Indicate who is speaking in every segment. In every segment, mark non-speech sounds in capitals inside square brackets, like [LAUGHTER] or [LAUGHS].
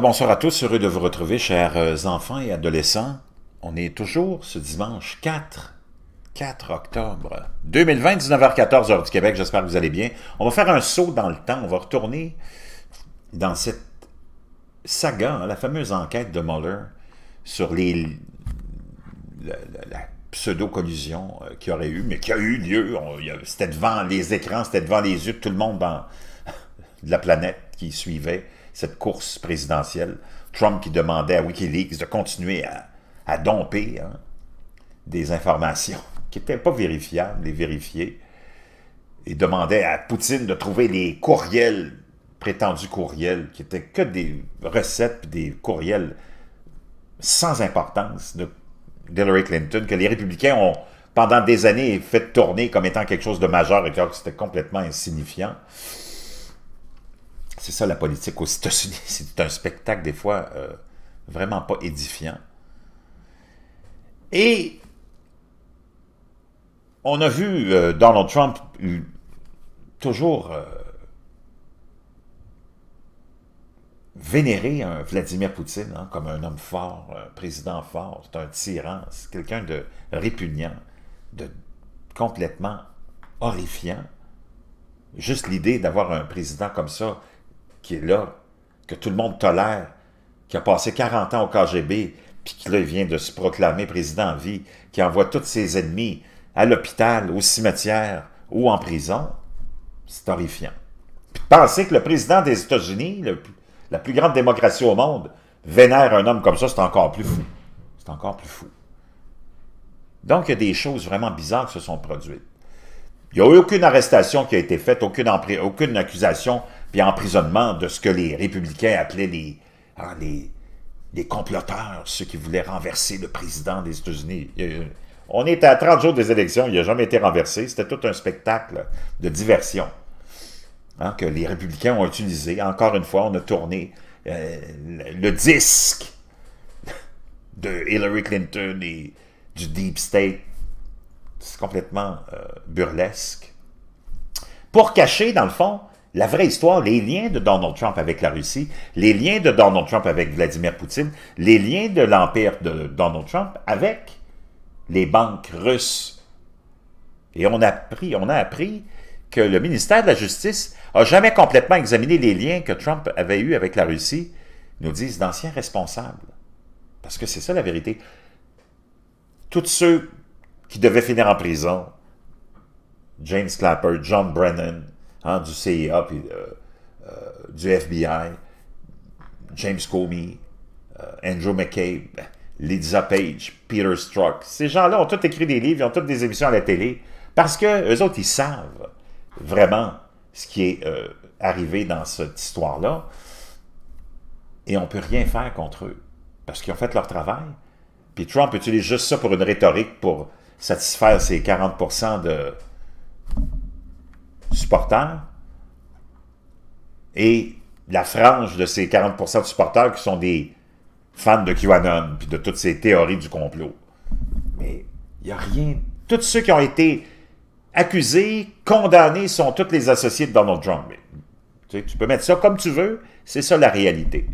Speaker 1: bonsoir à tous, heureux de vous retrouver, chers euh, enfants et adolescents. On est toujours ce dimanche 4, 4 octobre 2020, 19h14, heure du Québec, j'espère que vous allez bien. On va faire un saut dans le temps, on va retourner dans cette saga, hein, la fameuse enquête de Muller sur la, pseudo-collusion euh, qui aurait eu, mais qui a eu lieu, c'était devant les écrans, c'était devant les yeux de tout le monde dans, [LAUGHS] de la planète qui suivait cette course présidentielle. Trump qui demandait à Wikileaks de continuer à, domper hein, des informations [LAUGHS] qui n'étaient pas vérifiables, les vérifier, et demandait à Poutine de trouver les courriels, prétendus courriels, qui étaient que des recettes, des courriels sans importance de Hillary Clinton, que les républicains ont, pendant des années, fait tourner comme étant quelque chose de majeur, et que c'était complètement insignifiant. C'est ça la politique aux États-Unis. [LAUGHS] C'est un spectacle des fois euh, vraiment pas édifiant. Et on a vu euh, Donald Trump euh, toujours vénérer un Vladimir Poutine hein, comme un homme fort, un président fort, c'est un tyran, c'est quelqu'un de répugnant, de complètement horrifiant. Juste l'idée d'avoir un président comme ça qui est là, que tout le monde tolère, qui a passé 40 ans au KGB, puis qui vient de se proclamer président en vie, qui envoie tous ses ennemis à l'hôpital, au cimetière ou en prison, c'est horrifiant. Puis penser que le président des États-Unis, la plus grande démocratie au monde, vénère un homme comme ça, c'est encore plus fou. C'est encore plus fou. Donc, il y a des choses vraiment bizarres qui se sont produites. Il n'y a eu aucune arrestation qui a été faite, aucune, aucune accusation puis emprisonnement de ce que les républicains appelaient ah, les, les, comploteurs, ceux qui voulaient renverser le président des États-Unis. On est à 30 jours des élections, il n'a jamais été renversé. C'était tout un spectacle de diversion hein, que les républicains ont utilisé. Encore une fois, on a tourné euh, le disque de Hillary Clinton et du Deep State. C'est complètement euh, burlesque. Pour cacher, dans le fond, la vraie histoire, les liens de Donald Trump avec la Russie, les liens de Donald Trump avec Vladimir Poutine, les liens de l'empire de Donald Trump avec les banques russes. Et on a appris, on a appris que le ministère de la Justice a jamais complètement examiné les liens que Trump avait eus avec la Russie, nous disent d'anciens responsables. Parce que c'est ça la vérité. Tous ceux qui devaient finir en prison, James Clapper, John Brennan, Hein, du CIA, puis euh, euh, du FBI, James Comey, euh, Andrew McCabe, Lisa Page, Peter Strzok. Ces gens-là ont tous écrit des livres, ils ont toutes des émissions à la télé, parce que eux autres, ils savent vraiment ce qui est arrivé dans cette histoire-là. Et on ne peut rien faire contre eux, parce qu'ils ont fait leur travail. Puis Trump utilise juste ça pour une rhétorique pour satisfaire ses 40 de et la frange de ces 40 de supporters qui sont des fans de QAnon puis de toutes ces théories du complot. Mais il n'y a rien. Tous ceux qui ont été accusés, condamnés, sont tous les associés de Donald Trump. tu, peux mettre ça comme tu veux, c'est ça la réalité.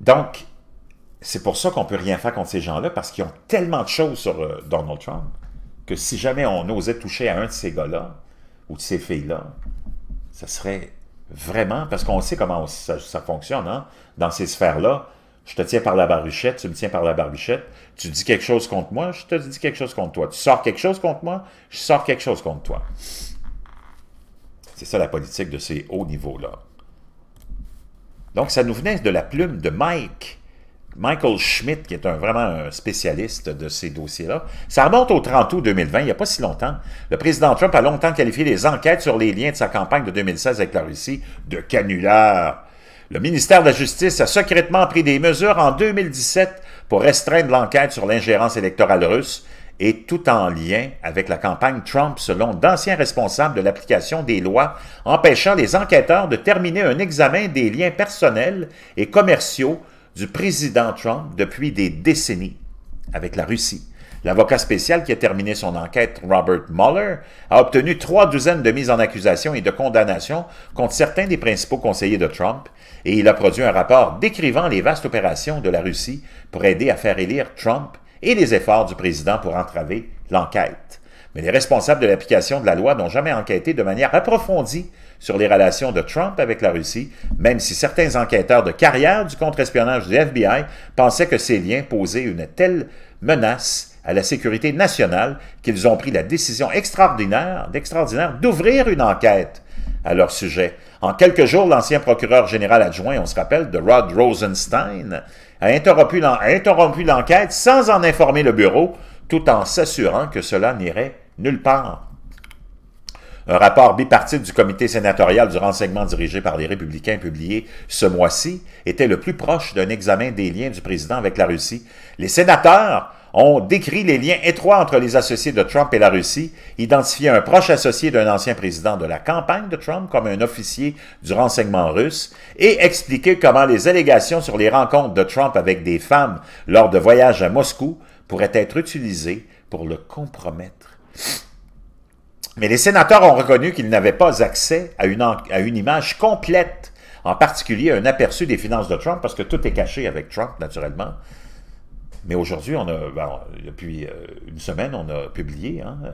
Speaker 1: Donc, c'est pour ça qu'on ne peut rien faire contre ces gens-là, parce qu'ils ont tellement de choses sur euh, Donald Trump que si jamais on osait toucher à un de ces gars-là ou de ces filles-là, ça serait vraiment, parce qu'on sait comment ça, fonctionne, hein? dans ces sphères-là, je te tiens par la baruchette, tu me tiens par la baruchette, tu dis quelque chose contre moi, je te dis quelque chose contre toi. Tu sors quelque chose contre moi, je sors quelque chose contre toi. C'est ça la politique de ces hauts niveaux-là. Donc, ça nous venait de la plume de Mike, Michael Schmidt, qui est un, vraiment un spécialiste de ces dossiers-là. Ça remonte au 30 août 2020, il n'y a pas si longtemps. Le président Trump a longtemps qualifié les enquêtes sur les liens de sa campagne de 2016 avec la Russie de canular ». Le ministère de la Justice a secrètement pris des mesures en 2017 pour restreindre l'enquête sur l'ingérence électorale russe et tout en lien avec la campagne Trump selon d'anciens responsables de l'application des lois empêchant les enquêteurs de terminer un examen des liens personnels et commerciaux du président Trump depuis des décennies avec la Russie. L'avocat spécial qui a terminé son enquête, Robert Mueller, a obtenu trois douzaines de mises en accusation et de condamnations contre certains des principaux conseillers de Trump, et il a produit un rapport décrivant les vastes opérations de la Russie pour aider à faire élire Trump et les efforts du président pour entraver l'enquête mais les responsables de l'application de la loi n'ont jamais enquêté de manière approfondie sur les relations de Trump avec la Russie, même si certains enquêteurs de carrière du contre-espionnage du FBI pensaient que ces liens posaient une telle menace à la sécurité nationale qu'ils ont pris la décision extraordinaire d'extraordinaire d'ouvrir une enquête à leur sujet. En quelques jours, l'ancien procureur général adjoint, on se rappelle, de Rod Rosenstein, a interrompu l'enquête sans en informer le bureau tout en s'assurant que cela n'irait nulle part. Un rapport bipartite du comité sénatorial du renseignement dirigé par les républicains publié ce mois-ci était le plus proche d'un examen des liens du président avec la Russie. Les sénateurs ont décrit les liens étroits entre les associés de Trump et la Russie, identifié un proche associé d'un ancien président de la campagne de Trump comme un officier du renseignement russe, et expliqué comment les allégations sur les rencontres de Trump avec des femmes lors de voyages à Moscou pourrait être utilisé pour le compromettre. Mais les sénateurs ont reconnu qu'ils n'avaient pas accès à une, image complète, en particulier un aperçu des finances de Trump, parce que tout est caché avec Trump, naturellement. Mais aujourd'hui, on a, depuis euh, une semaine, on a publié hein, euh,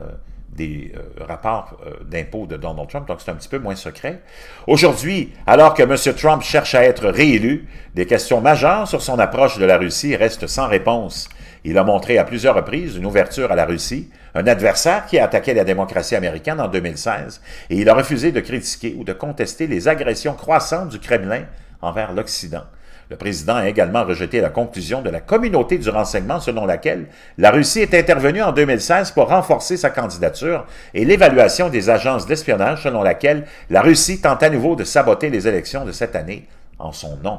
Speaker 1: des euh, rapports d'impôts de Donald Trump, donc c'est un petit peu moins secret. Aujourd'hui, alors que M. Trump cherche à être réélu, des questions majeures sur son approche de la Russie restent sans réponse. Il a montré à plusieurs reprises une ouverture à la Russie, un adversaire qui a attaqué la démocratie américaine en 2016, et il a refusé de critiquer ou de contester les agressions croissantes du Kremlin envers l'Occident. Le président a également rejeté la conclusion de la communauté du renseignement selon laquelle la Russie est intervenue en 2016 pour renforcer sa candidature et l'évaluation des agences d'espionnage selon laquelle la Russie tente à nouveau de saboter les élections de cette année en son nom.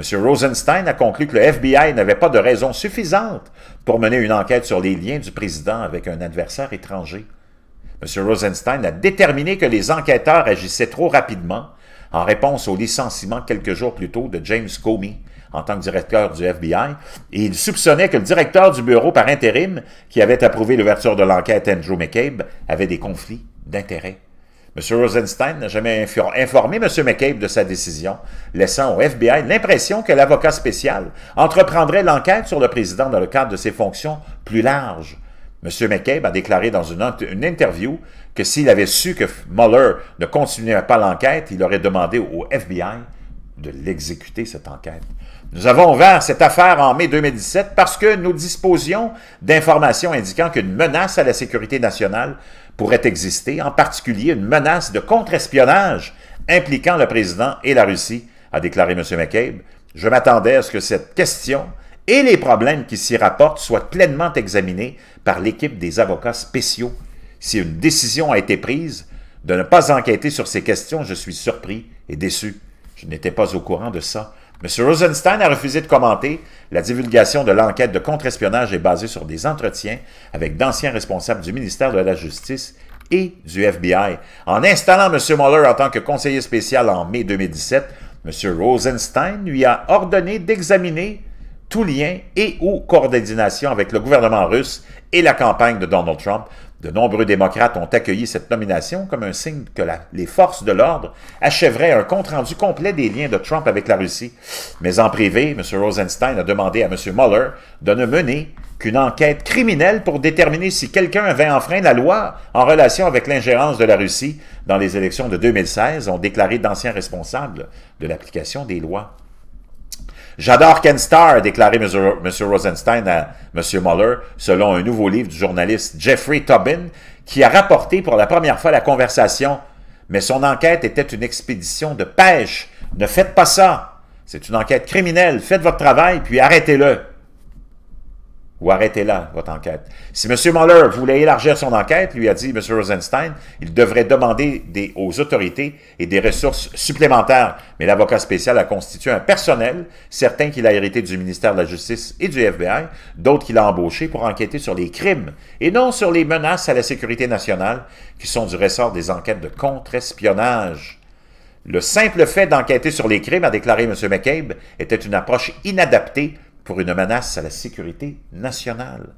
Speaker 1: M. Rosenstein a conclu que le FBI n'avait pas de raison suffisante pour mener une enquête sur les liens du président avec un adversaire étranger. M. Rosenstein a déterminé que les enquêteurs agissaient trop rapidement en réponse au licenciement quelques jours plus tôt de James Comey en tant que directeur du FBI, et il soupçonnait que le directeur du bureau par intérim, qui avait approuvé l'ouverture de l'enquête Andrew McCabe, avait des conflits d'intérêts. M. Rosenstein n'a jamais informé M. McCabe de sa décision, laissant au FBI l'impression que l'avocat spécial entreprendrait l'enquête sur le président dans le cadre de ses fonctions plus larges. M. McCabe a déclaré dans une, interview que s'il avait su que Mueller ne continuait pas l'enquête, il aurait demandé au FBI de l'exécuter, cette enquête. Nous avons ouvert cette affaire en mai 2017 parce que nous disposions d'informations indiquant qu'une menace à la sécurité nationale pourrait exister, en particulier une menace de contre-espionnage impliquant le président et la Russie, a déclaré M. McCabe. Je m'attendais à ce que cette question et les problèmes qui s'y rapportent soient pleinement examinés par l'équipe des avocats spéciaux. Si une décision a été prise de ne pas enquêter sur ces questions, je suis surpris et déçu. Je n'étais pas au courant de ça. M. Rosenstein a refusé de commenter. La divulgation de l'enquête de contre-espionnage est basée sur des entretiens avec d'anciens responsables du ministère de la Justice et du FBI. En installant M. Mueller en tant que conseiller spécial en mai 2017, M. Rosenstein lui a ordonné d'examiner tout lien et ou coordination avec le gouvernement russe et la campagne de Donald Trump, de nombreux démocrates ont accueilli cette nomination comme un signe que les forces de l'ordre achèveraient un compte-rendu complet des liens de Trump avec la Russie. Mais en privé, M. Rosenstein a demandé à M. Mueller de ne mener qu'une enquête criminelle pour déterminer si quelqu'un avait enfreint la loi en relation avec l'ingérence de la Russie dans les élections de 2016, ont déclaré d'anciens responsables de l'application des lois. J'adore Ken Starr, a déclaré M. Rosenstein à M. Mueller, selon un nouveau livre du journaliste Jeffrey Tobin, qui a rapporté pour la première fois la conversation. Mais son enquête était une expédition de pêche. Ne faites pas ça. C'est une enquête criminelle. Faites votre travail, puis arrêtez-le ou arrêtez là votre enquête. Si M. Mueller voulait élargir son enquête, lui a dit, M. Rosenstein, il devrait demander aux autorités et des ressources supplémentaires. Mais l'avocat spécial a constitué un personnel, certains qu'il a hérité du ministère de la Justice et du FBI, d'autres qu'il a embauchés pour enquêter sur les crimes et non sur les menaces à la sécurité nationale qui sont du ressort des enquêtes de contre-espionnage. Le simple fait d'enquêter sur les crimes, a déclaré M. McCabe, était une approche inadaptée pour une menace à la sécurité nationale.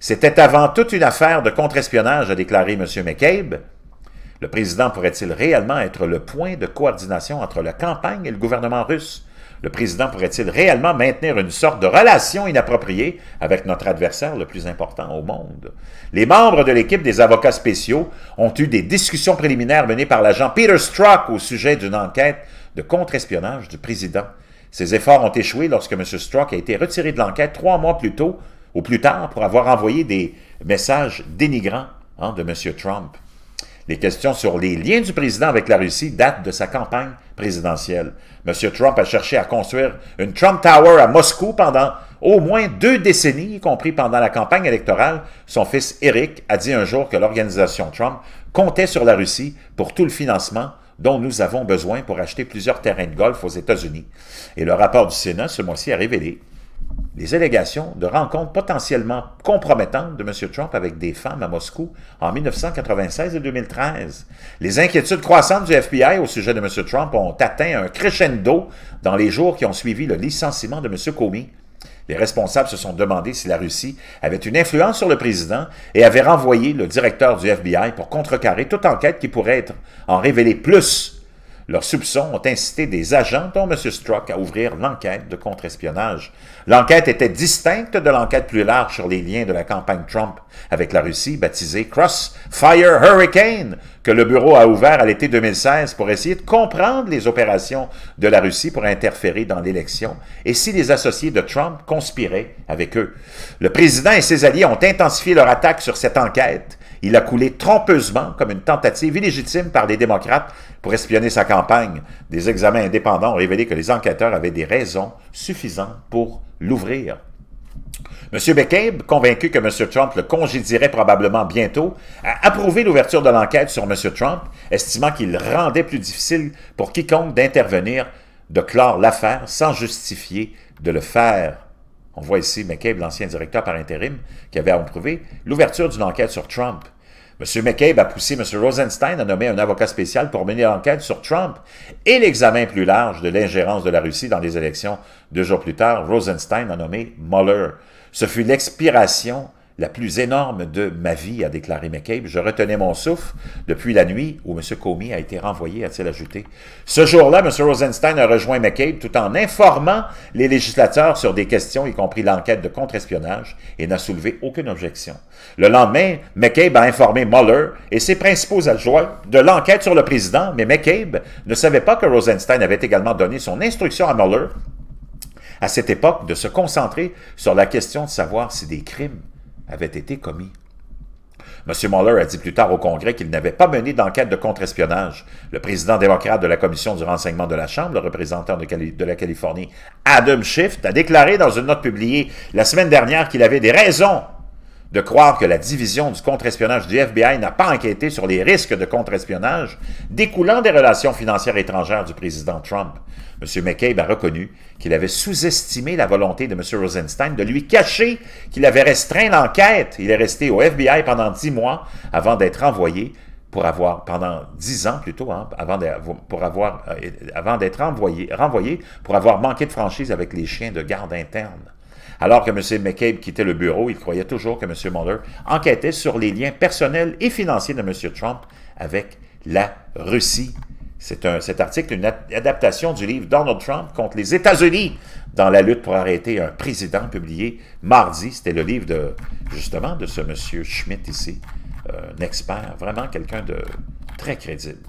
Speaker 1: C'était avant toute une affaire de contre-espionnage, a déclaré M. McCabe. Le président pourrait-il réellement être le point de coordination entre la campagne et le gouvernement russe? Le président pourrait-il réellement maintenir une sorte de relation inappropriée avec notre adversaire le plus important au monde? Les membres de l'équipe des avocats spéciaux ont eu des discussions préliminaires menées par l'agent Peter Strzok au sujet d'une enquête de contre-espionnage du président. Ses efforts ont échoué lorsque M. Strzok a été retiré de l'enquête trois mois plus tôt ou plus tard pour avoir envoyé des messages dénigrants hein, de M. Trump. Les questions sur les liens du président avec la Russie datent de sa campagne présidentielle. M. Trump a cherché à construire une Trump Tower à Moscou pendant au moins deux décennies, y compris pendant la campagne électorale. Son fils Eric a dit un jour que l'organisation Trump comptait sur la Russie pour tout le financement dont nous avons besoin pour acheter plusieurs terrains de golf aux États-Unis. Et le rapport du Sénat ce mois-ci a révélé les allégations de rencontres potentiellement compromettantes de M. Trump avec des femmes à Moscou en 1996 et 2013. Les inquiétudes croissantes du FBI au sujet de M. Trump ont atteint un crescendo dans les jours qui ont suivi le licenciement de M. Comey. Les responsables se sont demandé si la Russie avait une influence sur le président et avait renvoyé le directeur du FBI pour contrecarrer toute enquête qui pourrait être en révéler plus leurs soupçons ont incité des agents, dont M. Strzok, à ouvrir l'enquête de contre-espionnage. L'enquête était distincte de l'enquête plus large sur les liens de la campagne Trump avec la Russie, baptisée Crossfire Hurricane, que le bureau a ouvert à l'été 2016 pour essayer de comprendre les opérations de la Russie pour interférer dans l'élection et si les associés de Trump conspiraient avec eux. Le président et ses alliés ont intensifié leur attaque sur cette enquête il a coulé trompeusement comme une tentative illégitime par les démocrates pour espionner sa campagne. Des examens indépendants ont révélé que les enquêteurs avaient des raisons suffisantes pour l'ouvrir. M. McCabe, convaincu que M. Trump le congédierait probablement bientôt, a approuvé l'ouverture de l'enquête sur M. Trump, estimant qu'il rendait plus difficile pour quiconque d'intervenir, de clore l'affaire sans justifier de le faire. On voit ici McCabe, l'ancien directeur par intérim, qui avait approuvé l'ouverture d'une enquête sur Trump. M. McCabe a poussé M. Rosenstein à nommer un avocat spécial pour mener l'enquête sur Trump et l'examen plus large de l'ingérence de la Russie dans les élections. Deux jours plus tard, Rosenstein a nommé Mueller. Ce fut l'expiration la plus énorme de ma vie, a déclaré McCabe. Je retenais mon souffle depuis la nuit où M. Comey a été renvoyé, a-t-il ajouté. Ce jour-là, M. Rosenstein a rejoint McCabe tout en informant les législateurs sur des questions, y compris l'enquête de contre-espionnage, et n'a soulevé aucune objection. Le lendemain, McCabe a informé Mueller et ses principaux adjoints de l'enquête sur le président, mais McCabe ne savait pas que Rosenstein avait également donné son instruction à Mueller à cette époque de se concentrer sur la question de savoir si des crimes avait été commis. M. Mueller a dit plus tard au Congrès qu'il n'avait pas mené d'enquête de contre-espionnage. Le président démocrate de la Commission du renseignement de la Chambre, le représentant de, de la Californie, Adam Schiff, a déclaré dans une note publiée la semaine dernière qu'il avait des raisons de croire que la division du contre-espionnage du FBI n'a pas enquêté sur les risques de contre-espionnage découlant des relations financières étrangères du président Trump. M. McCabe a reconnu qu'il avait sous-estimé la volonté de M. Rosenstein de lui cacher qu'il avait restreint l'enquête. Il est resté au FBI pendant dix mois avant d'être envoyé pour avoir, pendant dix ans plutôt, hein, avant pour avoir, euh, avant d'être envoyé, renvoyé pour avoir manqué de franchise avec les chiens de garde interne. Alors que M. McCabe quittait le bureau, il croyait toujours que M. Mueller enquêtait sur les liens personnels et financiers de M. Trump avec la Russie. C'est un, cet article, une adaptation du livre Donald Trump contre les États-Unis dans la lutte pour arrêter un président, publié mardi. C'était le livre de, justement, de ce M. Schmidt ici, un expert, vraiment quelqu'un de très crédible.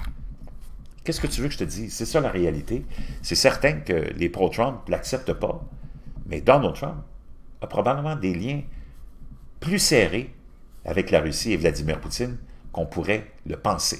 Speaker 1: Qu'est-ce que tu veux que je te dise? C'est ça la réalité. C'est certain que les pro-Trump ne l'acceptent pas. Mais Donald Trump a probablement des liens plus serrés avec la Russie et Vladimir Poutine qu'on pourrait le penser.